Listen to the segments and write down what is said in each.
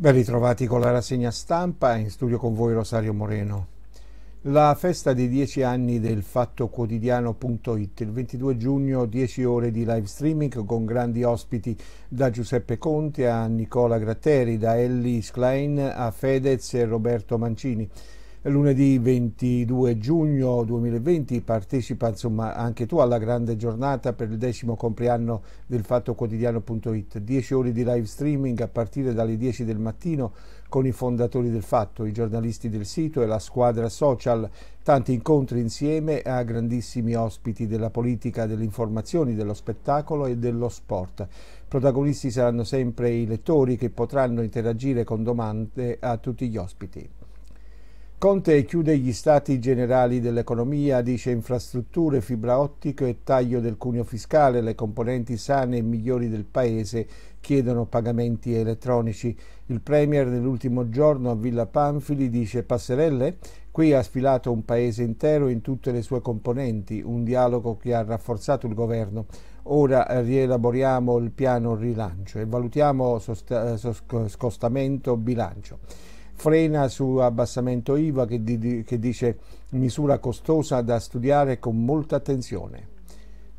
Ben ritrovati con la rassegna stampa, in studio con voi Rosario Moreno. La festa dei dieci anni del Fatto Quotidiano.it, il 22 giugno 10 ore di live streaming con grandi ospiti da Giuseppe Conte a Nicola Gratteri, da Ellie Schlein a Fedez e Roberto Mancini lunedì 22 giugno 2020 partecipa insomma anche tu alla grande giornata per il decimo compleanno del Fatto Quotidiano.it 10 ore di live streaming a partire dalle 10 del mattino con i fondatori del Fatto, i giornalisti del sito e la squadra social, tanti incontri insieme a grandissimi ospiti della politica, delle informazioni, dello spettacolo e dello sport. Protagonisti saranno sempre i lettori che potranno interagire con domande a tutti gli ospiti. Conte chiude gli stati generali dell'economia, dice infrastrutture, fibra ottica e taglio del cuneo fiscale, le componenti sane e migliori del paese chiedono pagamenti elettronici. Il premier nell'ultimo giorno a Villa Panfili dice passerelle? Qui ha sfilato un paese intero in tutte le sue componenti, un dialogo che ha rafforzato il governo. Ora rielaboriamo il piano rilancio e valutiamo sost- eh, scostamento bilancio frena su abbassamento IVA che, di, che dice misura costosa da studiare con molta attenzione.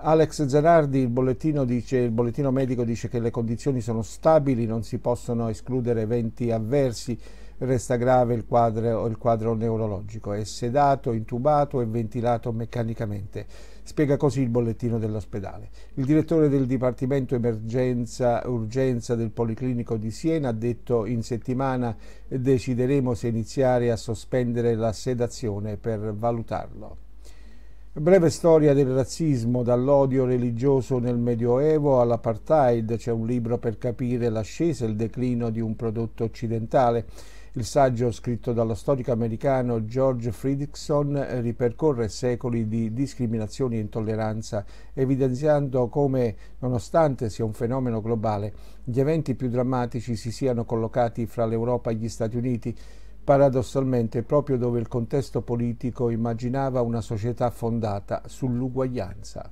Alex Zanardi, il bollettino, dice, il bollettino medico dice che le condizioni sono stabili, non si possono escludere eventi avversi, resta grave il quadro, il quadro neurologico, è sedato, intubato e ventilato meccanicamente. Spiega così il bollettino dell'ospedale. Il direttore del Dipartimento Emergenza Urgenza del Policlinico di Siena ha detto in settimana decideremo se iniziare a sospendere la sedazione per valutarlo. Breve storia del razzismo, dall'odio religioso nel Medioevo all'apartheid, c'è un libro per capire l'ascesa e il declino di un prodotto occidentale. Il saggio scritto dallo storico americano George Friedrichson ripercorre secoli di discriminazione e intolleranza, evidenziando come, nonostante sia un fenomeno globale, gli eventi più drammatici si siano collocati fra l'Europa e gli Stati Uniti, paradossalmente proprio dove il contesto politico immaginava una società fondata sull'uguaglianza.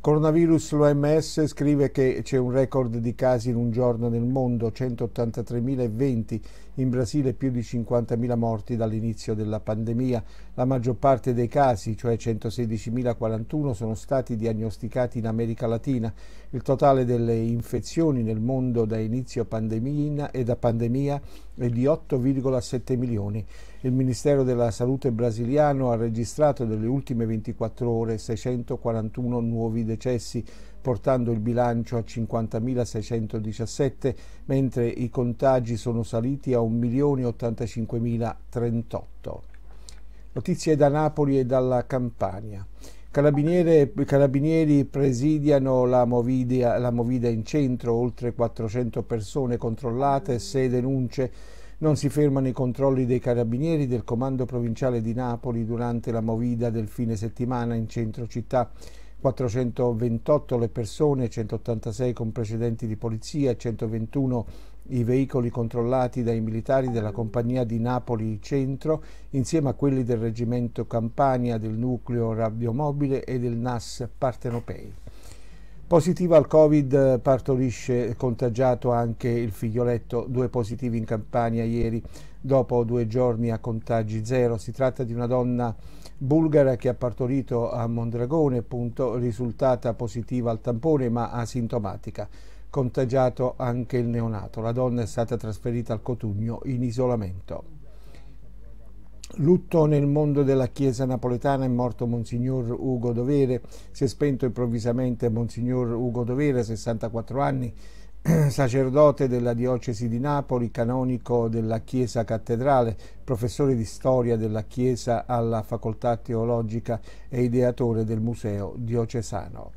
Coronavirus, l'OMS scrive che c'è un record di casi in un giorno nel mondo, 183.020, in Brasile più di 50.000 morti dall'inizio della pandemia. La maggior parte dei casi, cioè 116.041, sono stati diagnosticati in America Latina. Il totale delle infezioni nel mondo da inizio pandemia e da pandemia è di 8,7 milioni. Il Ministero della Salute brasiliano ha registrato nelle ultime 24 ore 641 nuovi decessi portando il bilancio a 50.617, mentre i contagi sono saliti a 1.085.038. Notizie da Napoli e dalla Campania. I carabinieri presidiano la Movida, la Movida in centro, oltre 400 persone controllate, 6 denunce. Non si fermano i controlli dei carabinieri del comando provinciale di Napoli durante la Movida del fine settimana in centro città. 428 le persone, 186 con precedenti di polizia, 121 i veicoli controllati dai militari della compagnia di Napoli Centro insieme a quelli del reggimento Campania, del nucleo radiomobile e del NAS Partenopei. Positivo al Covid eh, partorisce contagiato anche il figlioletto, due positivi in Campania ieri dopo due giorni a contagi zero. Si tratta di una donna bulgara che ha partorito a Mondragone, appunto, risultata positiva al tampone ma asintomatica. Contagiato anche il neonato. La donna è stata trasferita al Cotugno in isolamento. Lutto nel mondo della Chiesa napoletana è morto Monsignor Ugo Dovere, si è spento improvvisamente Monsignor Ugo Dovere, 64 anni, sacerdote della diocesi di Napoli, canonico della Chiesa cattedrale, professore di storia della Chiesa alla Facoltà Teologica e ideatore del Museo Diocesano.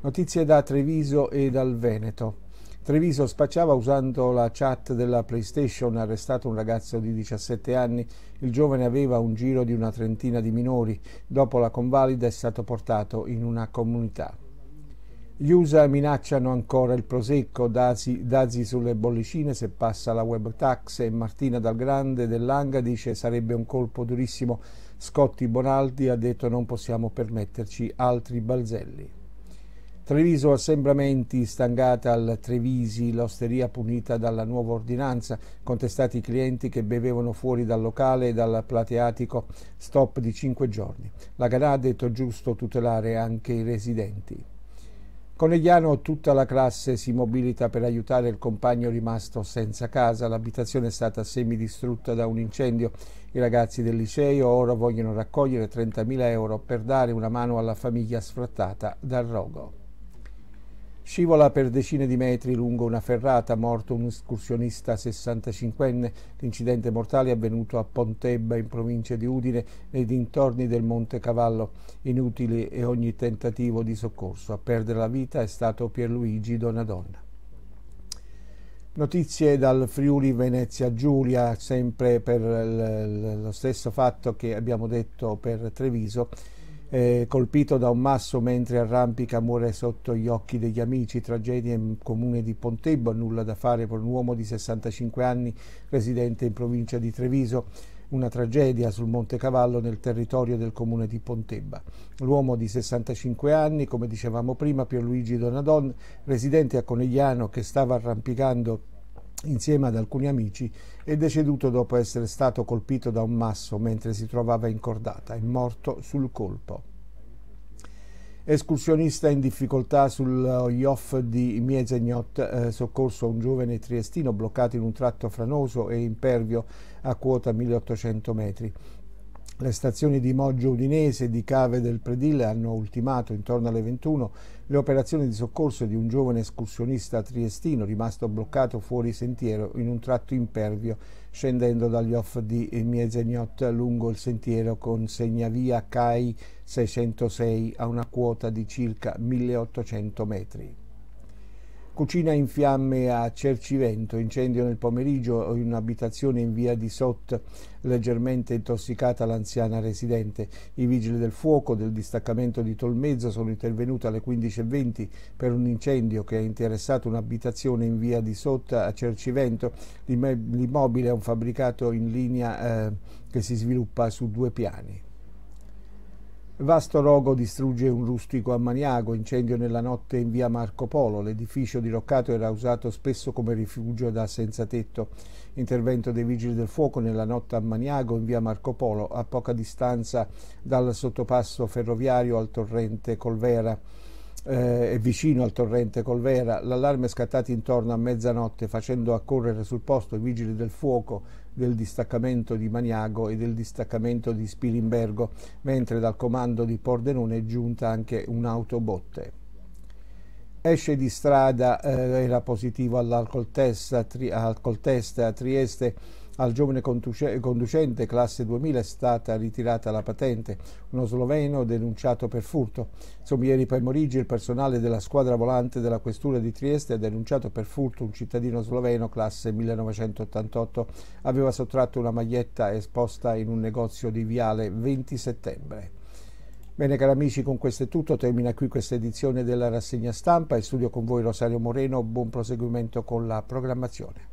Notizie da Treviso e dal Veneto. Treviso spacciava usando la chat della PlayStation, arrestato un ragazzo di 17 anni. Il giovane aveva un giro di una trentina di minori. Dopo la convalida è stato portato in una comunità. Gli USA minacciano ancora il prosecco, dazi, dazi sulle bollicine se passa la web tax e Martina Dal Grande dell'Anga dice sarebbe un colpo durissimo. Scotti Bonaldi ha detto non possiamo permetterci altri balzelli. Treviso assembramenti, stangata al Trevisi, l'osteria punita dalla nuova ordinanza, contestati i clienti che bevevano fuori dal locale e dal plateatico, stop di 5 giorni. La Ganà ha detto giusto tutelare anche i residenti. Conegliano tutta la classe si mobilita per aiutare il compagno rimasto senza casa, l'abitazione è stata semidistrutta da un incendio. I ragazzi del liceo ora vogliono raccogliere 30.000 euro per dare una mano alla famiglia sfrattata dal rogo. Scivola per decine di metri lungo una ferrata, morto un escursionista 65enne. L'incidente mortale è avvenuto a Pontebba, in provincia di Udine, nei dintorni del Monte Cavallo. Inutile è ogni tentativo di soccorso. A perdere la vita è stato Pierluigi Donadonna. Notizie dal Friuli Venezia Giulia, sempre per lo stesso fatto che abbiamo detto per Treviso eh, colpito da un masso mentre arrampica muore sotto gli occhi degli amici, tragedia in comune di Pontebbo, nulla da fare per un uomo di 65 anni residente in provincia di Treviso, una tragedia sul Monte Cavallo nel territorio del comune di Pontebba. L'uomo di 65 anni, come dicevamo prima, Pierluigi Donadon, residente a Conegliano che stava arrampicando insieme ad alcuni amici, è deceduto dopo essere stato colpito da un masso mentre si trovava in cordata morto sul colpo. Escursionista in difficoltà sul yacht di Miesegnot, eh, soccorso a un giovane triestino bloccato in un tratto franoso e impervio a quota 1800 metri. Le stazioni di Moggio Udinese e di Cave del Predille hanno ultimato intorno alle 21 le operazioni di soccorso di un giovane escursionista triestino rimasto bloccato fuori sentiero in un tratto impervio scendendo dagli off di Miesegnot lungo il sentiero con segnavia CAI 606 a una quota di circa 1800 metri. Cucina in fiamme a Cercivento, incendio nel pomeriggio in un'abitazione in via di Sot leggermente intossicata l'anziana residente. I vigili del fuoco del distaccamento di Tolmezzo sono intervenuti alle 15.20 per un incendio che ha interessato un'abitazione in via di Sot a Cercivento. L'immobile è un fabbricato in linea eh, che si sviluppa su due piani. Vasto rogo distrugge un rustico ammaniago, incendio nella notte in via Marco Polo, l'edificio diroccato era usato spesso come rifugio da senza tetto. Intervento dei vigili del fuoco nella notte a Maniago in via Marco Polo, a poca distanza dal sottopasso ferroviario al torrente Colvera eh, vicino al torrente Colvera, l'allarme è scattato intorno a mezzanotte facendo accorrere sul posto i vigili del fuoco del distaccamento di Maniago e del distaccamento di Spilimbergo, mentre dal comando di Pordenone è giunta anche un'autobotte. Esce di strada, eh, era positivo all'Alcoltesta, tri, a Trieste, al giovane conducente classe 2000 è stata ritirata la patente, uno sloveno denunciato per furto. Insomma, ieri poi Morigi, il personale della squadra volante della questura di Trieste ha denunciato per furto un cittadino sloveno classe 1988. Aveva sottratto una maglietta esposta in un negozio di Viale 20 settembre. Bene cari amici, con questo è tutto, termina qui questa edizione della rassegna stampa, in studio con voi Rosario Moreno, buon proseguimento con la programmazione.